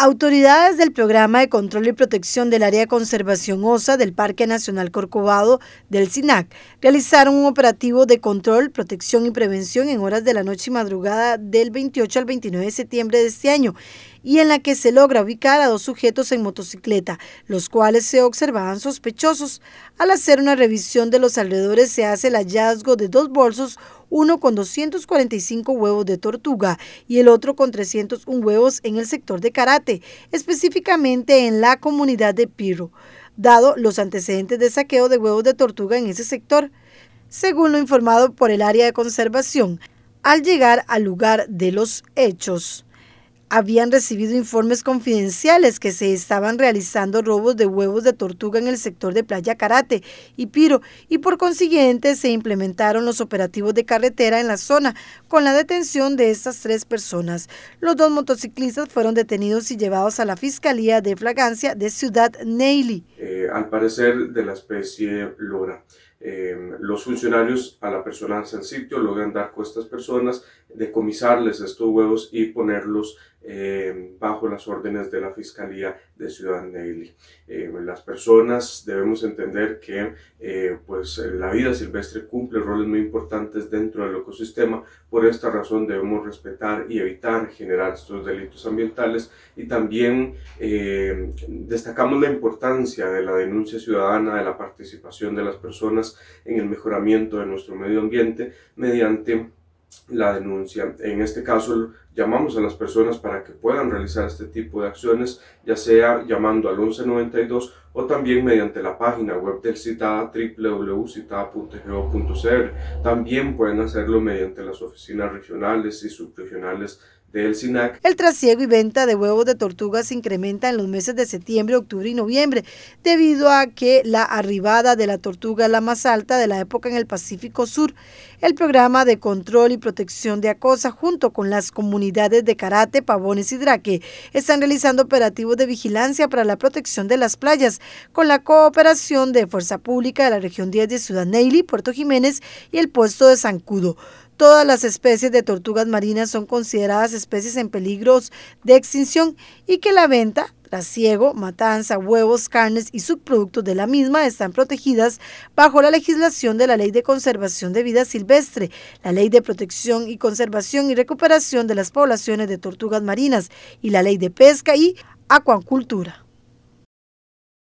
Autoridades del Programa de Control y Protección del Área de Conservación OSA del Parque Nacional Corcovado del SINAC realizaron un operativo de control, protección y prevención en horas de la noche y madrugada del 28 al 29 de septiembre de este año y en la que se logra ubicar a dos sujetos en motocicleta, los cuales se observaban sospechosos. Al hacer una revisión de los alrededores se hace el hallazgo de dos bolsos, uno con 245 huevos de tortuga y el otro con 301 huevos en el sector de karate, específicamente en la comunidad de Piro, dado los antecedentes de saqueo de huevos de tortuga en ese sector. Según lo informado por el área de conservación, al llegar al lugar de los hechos habían recibido informes confidenciales que se estaban realizando robos de huevos de tortuga en el sector de Playa Karate y Piro y por consiguiente se implementaron los operativos de carretera en la zona con la detención de estas tres personas. Los dos motociclistas fueron detenidos y llevados a la Fiscalía de Flagancia de Ciudad Neily. Eh, al parecer de la especie lora. Eh, los funcionarios a la persona el sitio logran dar con estas personas, decomisarles estos huevos y ponerlos eh, bajo las órdenes de la Fiscalía de Ciudad Neyli. Eh, las personas debemos entender que eh, pues, la vida silvestre cumple roles muy importantes dentro del ecosistema, por esta razón debemos respetar y evitar generar estos delitos ambientales y también destacamos la importancia de la denuncia ciudadana, de la participación de las personas en el mejoramiento de nuestro medio ambiente mediante la denuncia. En este caso, llamamos a las personas para que puedan realizar este tipo de acciones, ya sea llamando al 1192 o también mediante la página web del CITADA www.citada.go.cr. También pueden hacerlo mediante las oficinas regionales y subregionales del SINAC. El trasiego y venta de huevos de tortuga se incrementa en los meses de septiembre, octubre y noviembre, debido a que la arribada de la tortuga es la más alta de la época en el Pacífico Sur. El programa de control y protección de acosa, junto con las comunidades de karate, pavones y draque están realizando operativos de vigilancia para la protección de las playas, con la cooperación de Fuerza Pública de la Región 10 de Ciudad Neily, Puerto Jiménez y el puesto de Zancudo. Todas las especies de tortugas marinas son consideradas especies en peligro de extinción y que la venta, trasiego, matanza, huevos, carnes y subproductos de la misma están protegidas bajo la legislación de la Ley de Conservación de Vida Silvestre, la Ley de Protección y Conservación y Recuperación de las Poblaciones de Tortugas Marinas y la Ley de Pesca y Acuacultura.